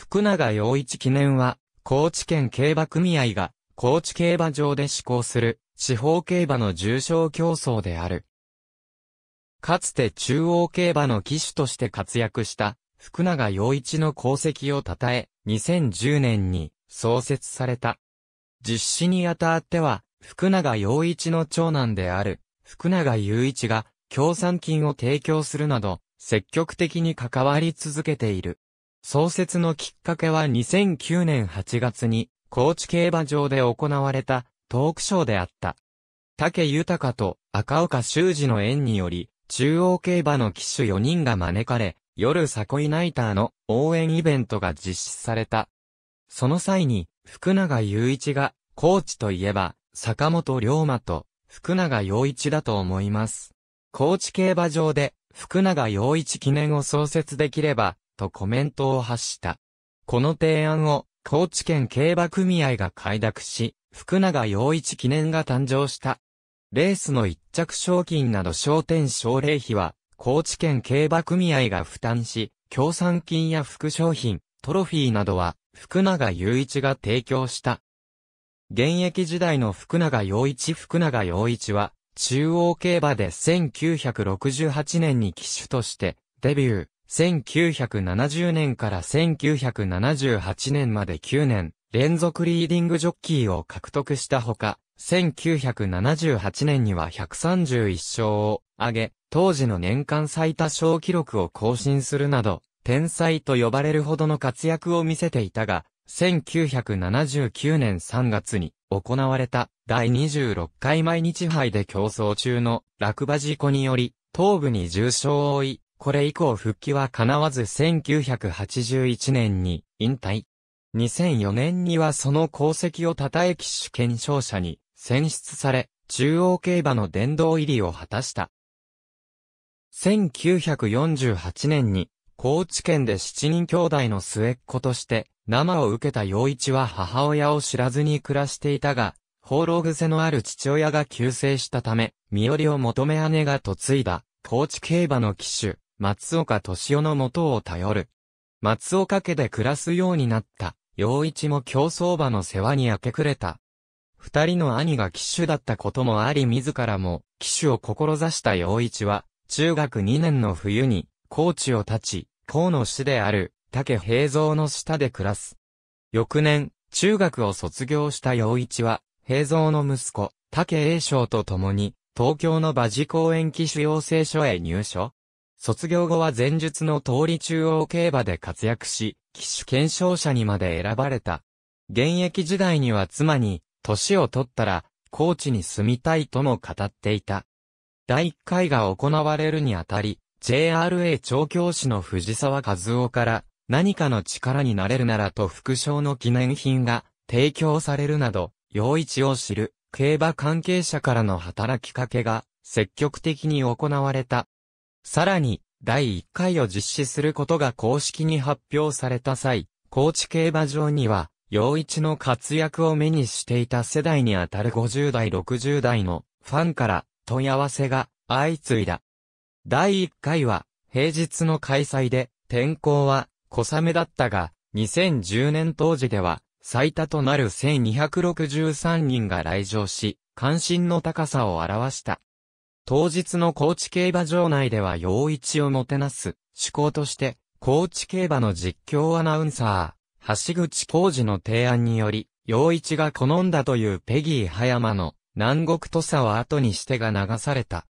福永陽一記念は、高知県競馬組合が、高知競馬場で施行する、地方競馬の重賞競争である。かつて中央競馬の騎手として活躍した、福永陽一の功績を称え、2010年に創設された。実施にあたっては、福永陽一の長男である、福永雄一が、協賛金を提供するなど、積極的に関わり続けている。創設のきっかけは2009年8月に、高知競馬場で行われたトークショーであった。竹豊と赤岡修二の縁により、中央競馬の騎手4人が招かれ、夜サコイナイターの応援イベントが実施された。その際に、福永雄一が、高知といえば、坂本龍馬と、福永陽一だと思います。高知競馬場で、福永陽一記念を創設できれば、とコメントを発した。この提案を、高知県競馬組合が快諾し、福永陽一記念が誕生した。レースの一着賞金など商店奨励費は、高知県競馬組合が負担し、協賛金や副商品、トロフィーなどは、福永雄一が提供した。現役時代の福永陽一福永陽一は、中央競馬で1968年に騎手として、デビュー。1970年から1978年まで9年、連続リーディングジョッキーを獲得したほか、1978年には131勝を挙げ、当時の年間最多勝記録を更新するなど、天才と呼ばれるほどの活躍を見せていたが、1979年3月に行われた第26回毎日杯で競争中の落馬事故により、頭部に重傷を負い、これ以降復帰は叶わず1981年に引退。2004年にはその功績を称え騎手検証者に選出され、中央競馬の殿堂入りを果たした。1948年に、高知県で七人兄弟の末っ子として、生を受けた陽一は母親を知らずに暮らしていたが、放浪癖のある父親が急逝したため、身寄りを求め姉が嫁いだ、高知競馬の騎手、松岡敏夫の元を頼る。松岡家で暮らすようになった、陽一も競争馬の世話に明け暮れた。二人の兄が騎手だったこともあり自らも騎手を志した陽一は、中学2年の冬に、高知を立ち、河野市である、竹平蔵の下で暮らす。翌年、中学を卒業した陽一は、平蔵の息子、竹栄章と共に、東京の馬事公園騎手養成所へ入所。卒業後は前述の通り中央競馬で活躍し、騎手検証者にまで選ばれた。現役時代には妻に、年を取ったら、高知に住みたいとも語っていた。第1回が行われるにあたり、JRA 調教師の藤沢和夫から、何かの力になれるならと副賞の記念品が提供されるなど、陽一を知る競馬関係者からの働きかけが積極的に行われた。さらに、第1回を実施することが公式に発表された際、高知競馬場には、洋一の活躍を目にしていた世代にあたる50代60代のファンから問い合わせが相次いだ。第1回は平日の開催で天候は小雨だったが2010年当時では最多となる1263人が来場し関心の高さを表した。当日の高知競馬場内では陽一をもてなす、趣向として、高知競馬の実況アナウンサー、橋口浩二の提案により、陽一が好んだというペギー葉山の南国土佐を後にしてが流された。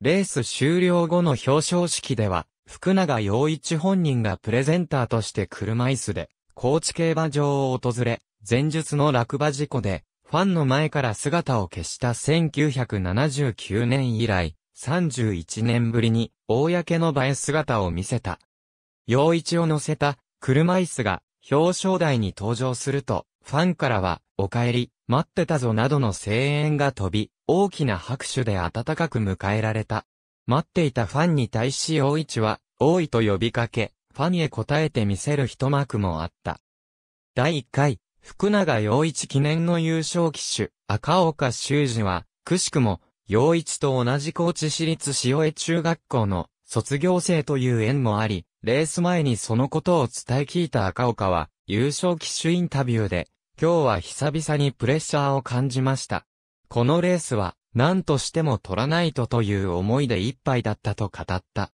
レース終了後の表彰式では、福永陽一本人がプレゼンターとして車椅子で、高知競馬場を訪れ、前述の落馬事故で、ファンの前から姿を消した1979年以来、31年ぶりに、公の場へ姿を見せた。陽一を乗せた、車椅子が、表彰台に登場すると、ファンからは、お帰り、待ってたぞなどの声援が飛び、大きな拍手で温かく迎えられた。待っていたファンに対し陽一は、多いと呼びかけ、ファンへ答えてみせる一幕もあった。第1回、福永陽一記念の優勝騎手、赤岡修二は、くしくも、陽一と同じ高知市立塩江中学校の卒業生という縁もあり、レース前にそのことを伝え聞いた赤岡は、優勝騎手インタビューで、今日は久々にプレッシャーを感じました。このレースは、何としても取らないとという思いで一杯だったと語った。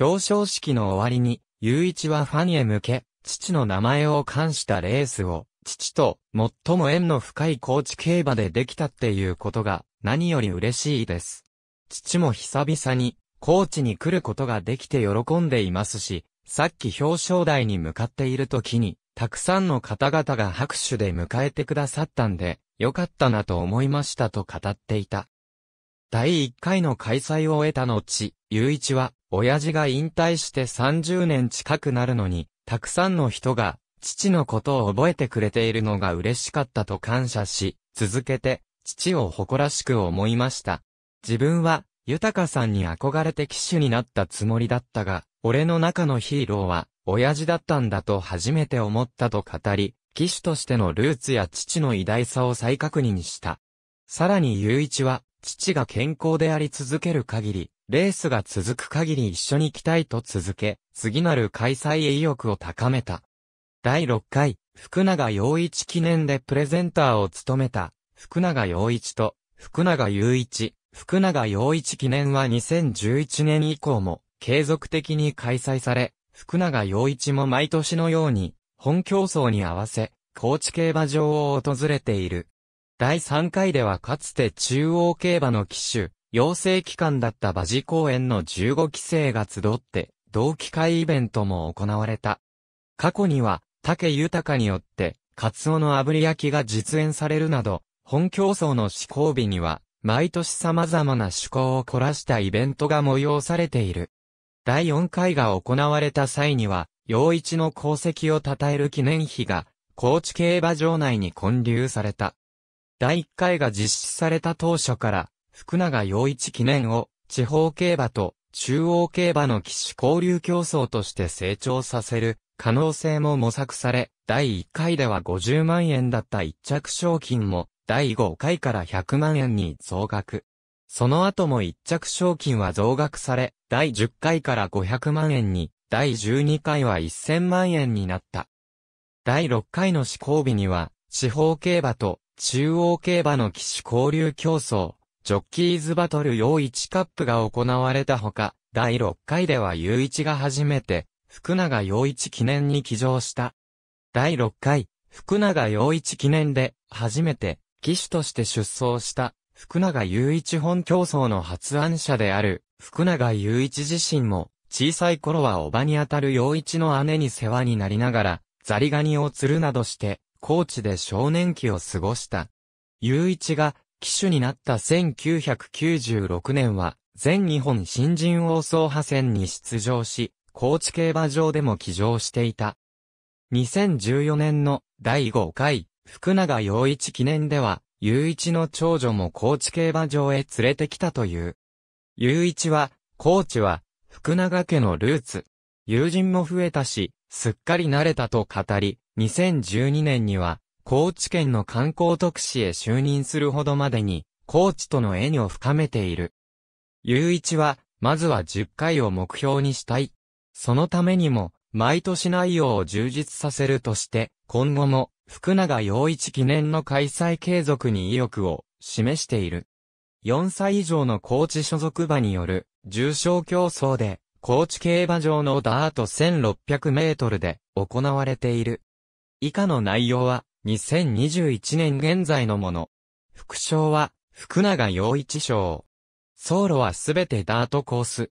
表彰式の終わりに、雄一はファンへ向け、父の名前を冠したレースを、父と最も縁の深い高知競馬でできたっていうことが何より嬉しいです。父も久々に高知に来ることができて喜んでいますし、さっき表彰台に向かっている時に、たくさんの方々が拍手で迎えてくださったんで、よかったなと思いましたと語っていた。第1回の開催を得た後、雄一は、親父が引退して30年近くなるのに、たくさんの人が、父のことを覚えてくれているのが嬉しかったと感謝し、続けて、父を誇らしく思いました。自分は、豊さんに憧れて騎手になったつもりだったが、俺の中のヒーローは、親父だったんだと初めて思ったと語り、騎手としてのルーツや父の偉大さを再確認した。さらに雄一は、父が健康であり続ける限り、レースが続く限り一緒に来たいと続け、次なる開催へ意欲を高めた。第6回、福永陽一記念でプレゼンターを務めた、福永陽一と、福永雄一、福永陽一記念は2011年以降も、継続的に開催され、福永陽一も毎年のように、本競争に合わせ、高知競馬場を訪れている。第3回ではかつて中央競馬の騎手、養成機関だった馬事公園の15期生が集って、同期会イベントも行われた。過去には、竹豊によって、カツオの炙り焼きが実演されるなど、本競争の施行日には、毎年様々な趣向を凝らしたイベントが催されている。第4回が行われた際には、陽一の功績を称える記念碑が、高知競馬場内に建立された。第1回が実施された当初から、福永陽一記念を、地方競馬と中央競馬の騎士交流競争として成長させる可能性も模索され、第1回では50万円だった1着賞金も、第5回から100万円に増額。その後も1着賞金は増額され、第10回から500万円に、第12回は1000万円になった。第6回の施行日には、地方競馬と中央競馬の騎手交流競争、ジョッキーズバトル用1カップが行われたほか、第6回では雄一が初めて福永陽一記念に騎場した。第6回、福永陽一記念で、初めて、騎手として出走した、福永雄一本競争の発案者である、福永雄一自身も、小さい頃は叔母にあたる陽一の姉に世話になりながら、ザリガニを釣るなどして、高知で少年期を過ごした。雄一が、騎手になった1996年は、全日本新人王総派戦に出場し、高知競馬場でも騎乗していた。2014年の第5回福永陽一記念では、雄一の長女も高知競馬場へ連れてきたという。雄一は、高知は、福永家のルーツ。友人も増えたし、すっかり慣れたと語り、2012年には、高知県の観光特使へ就任するほどまでに、高知との縁を深めている。雄一は、まずは10回を目標にしたい、そのためにも、毎年内容を充実させるとして、今後も、福永陽一記念の開催継続に意欲を示している。4歳以上の高知所属馬による重賞競争で、高知競馬場のダート1600メートルで行われている。以下の内容は、2021年現在のもの。副賞は、福永陽一賞。走路はすべてダートコース。